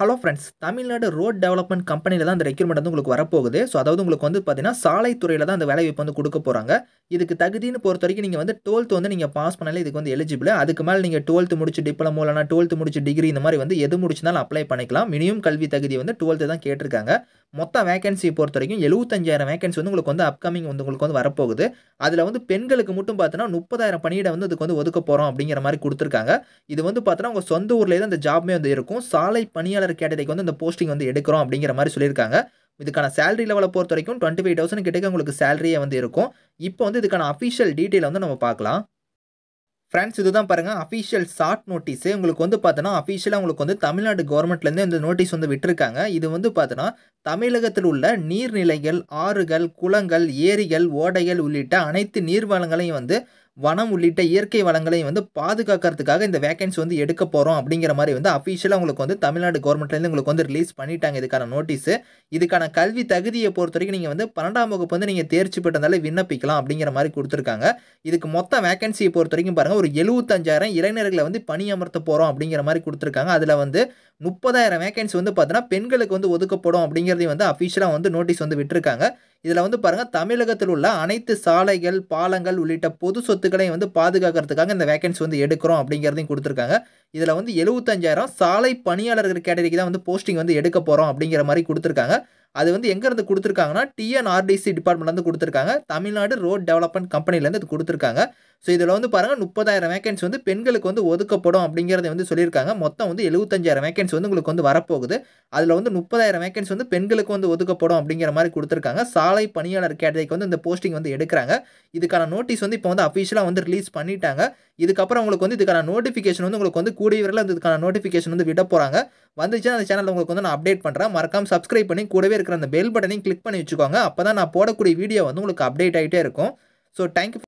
hello friends Tamil Nadu road development கம்பெனியில் தான் அந்த ரெக்யூர்மெண்ட் வந்து உங்களுக்கு வரப்போகுது ஸோ அதாவது உங்களுக்கு வந்து பார்த்தீங்கன்னா சாலைத்துறையில் தான் அந்த வேலைவாய்ப்பு வந்து கொடுக்க போகிறாங்க இதுக்கு தகுதின்னு பொறுத்த வரைக்கும் நீங்கள் வந்து டுவெல்த் வந்து நீங்கள் பாஸ் பண்ணாலே இதுக்கு வந்து எலிஜிபிள் அதுக்கு மேலே நீங்கள் டுவெல்த் முடிச்சு டிப்ளமோ இல்லைனா டுவெல்த் முடிச்சு டிகிரி இந்த மாதிரி வந்து எது முடிச்சுனாலும் அப்ளை பண்ணிக்கலாம் மினிமம் கல்வி தகுதி வந்து டுவெல்த்து தான் கேட்டிருக்காங்க மொத்த வேகன்சி பொறுத்த வரைக்கும் எழுபத்தஞ்சாயிரம் வேகன்சி வந்து உங்களுக்கு வந்து அப்கமிங் வந்து உங்களுக்கு வந்து வரப்போகுது அதில் வந்து பெண்களுக்கு மட்டும் பார்த்தோன்னா முப்பதாயிரம் பணியிட வந்து இதுக்கு வந்து ஒதுக்க போகிறோம் அப்படிங்கிற மாதிரி கொடுத்துருக்காங்க இது வந்து பார்த்தோன்னா உங்கள் சொந்த ஊர்லேயே தான் இந்த ஜாப்மே வந்து இருக்கும் சாலை பணியாளர் கேட்டதைக்கு வந்து இந்த போஸ்டிங் வந்து எடுக்கிறோம் அப்படிங்கிற மாதிரி சொல்லியிருக்காங்க இதுக்கான சேலரி லெவலை பொறுத்த வரைக்கும் டுவெண்ட்டி ஃபைவ் தௌசண்ட் கிட்டக்க உங்களுக்கு சேலரியே வந்து இருக்கும் இப்போ வந்து இதுக்கான அஃபிஷியல் டீட்டெயில் வந்து நம்ம பார்க்கலாம் ஃப்ரெண்ட்ஸ் இதுதான் பாருங்கள் அஃபீஷியல் ஷார்ட் நோட்டீஸு உங்களுக்கு வந்து பார்த்தோன்னா அஃபீஷியலாக உங்களுக்கு வந்து தமிழ்நாடு கவர்மெண்ட்லேருந்து இந்த நோட்டீஸ் வந்து விட்டுருக்காங்க இது வந்து பார்த்தோன்னா தமிழகத்தில் உள்ள நீர்நிலைகள் ஆறுகள் குளங்கள் ஏரிகள் ஓடைகள் உள்ளிட்ட அனைத்து நீர்வளங்களையும் வந்து வனம் உள்ளிட்ட இயற்கை வளங்களையும் வந்து பாதுகாக்கிறதுக்காக இந்த வேக்கன்சி வந்து எடுக்க போகிறோம் அப்படிங்கிற மாதிரி வந்து அஃபிஷியலாக உங்களுக்கு வந்து தமிழ்நாடு கவர்மெண்ட்லேருந்து உங்களுக்கு வந்து ரிலீஸ் பண்ணிட்டாங்க இதுக்கான நோட்டீஸு இதுக்கான கல்வி தகுதியை பொறுத்த வரைக்கும் நீங்கள் வந்து பன்னெண்டாம் வகுப்பு வந்து நீங்கள் தேர்ச்சி பெற்றதால விண்ணப்பிக்கலாம் அப்படிங்கிற மாதிரி கொடுத்துருக்காங்க இதுக்கு மொத்த வேக்கன்சியை பொறுத்த வரைக்கும் பாருங்கள் ஒரு எழுபத்தஞ்சாயிரம் இளைஞர்களை வந்து பணியமர்த்த போகிறோம் அப்படிங்கிற மாதிரி கொடுத்துருக்காங்க அதில் வந்து முப்பதாயிரம் வேக்கன்சி வந்து பார்த்தீங்கன்னா பெண்களுக்கு வந்து ஒதுக்கப்படும் அப்படிங்கிறதையும் வந்து அஃபிஷியலாக வந்து நோட்டீஸ் வந்து விட்டுருக்காங்க இதில் வந்து பாருங்கள் தமிழகத்தில் உள்ள அனைத்து சாலைகள் பாலங்கள் உள்ளிட்ட பொது சொத்துக்களையும் வந்து பாதுகாக்கிறதுக்காக இந்த வேகன்சி வந்து எடுக்கிறோம் அப்படிங்கிறதையும் கொடுத்துருக்காங்க இதில் வந்து எழுபத்தஞ்சாயிரம் சாலை பணியாளர்கள் கேட்டகரிக்கு தான் வந்து போஸ்டிங் வந்து எடுக்க போகிறோம் அப்படிங்கிற மாதிரி கொடுத்துருக்காங்க அது வந்து எங்கேருந்து கொடுத்துருக்காங்கன்னா டிஎன்ஆர்டிசி டிபார்ட்மெண்ட்லேருந்து கொடுத்துருக்காங்க தமிழ்நாடு ரோட் டெவலப்மெண்ட் கம்பெனிலேருந்து இது கொடுத்துருக்காங்க ஸோ இதில் வந்து பாருங்கள் முப்பதாயிரம் வேகன்ஸ் வந்து பெண்களுக்கு வந்து ஒதுக்கப்படும் அப்படிங்கிறத வந்து சொல்லியிருக்காங்க மொத்தம் வந்து எழுபத்தஞ்சாயிரம் வேக்கன்ஸ் வந்து உங்களுக்கு வந்து வரப்போகுது அதில் வந்து முப்பதாயிரம் வேகன்ஸ் வந்து பெண்களுக்கு வந்து ஒதுக்கப்படும் அப்படிங்கிற மாதிரி கொடுத்துருக்காங்க சாலை பணியாளர் கேட்டதைக்கு வந்து இந்த போஸ்டிங் வந்து எடுக்கிறாங்க இதுக்கான நோட்டீஸ் வந்து இப்போ வந்து அஃபிஷியலாக வந்து ரிலீஸ் பண்ணிட்டாங்க இதுக்கப்புறம் உங்களுக்கு வந்து இதுக்கான நோட்டிஃபிகேஷன் வந்து உங்களுக்கு வந்து கூடிய விரைவில் வந்து இதுக்கான நோட்டிஃபிகேஷன் வந்து விட போகிறாங்க வந்துச்சுன்னா அந்த சேனலில் உங்களுக்கு வந்து நான் அப்டேட் பண்ணுறேன் மறக்காம சப்ஸ்கிரைப் பண்ணி கூடவே இருக்கிற அந்த பெல் பட்டனையும் கிளிக் பண்ணி வச்சுக்கோங்க அப்போ தான் நான் போடக்கூடிய வீடியோ வந்து உங்களுக்கு அப்டேட் ஆகிட்டே இருக்கும் ஸோ தேங்க்யூ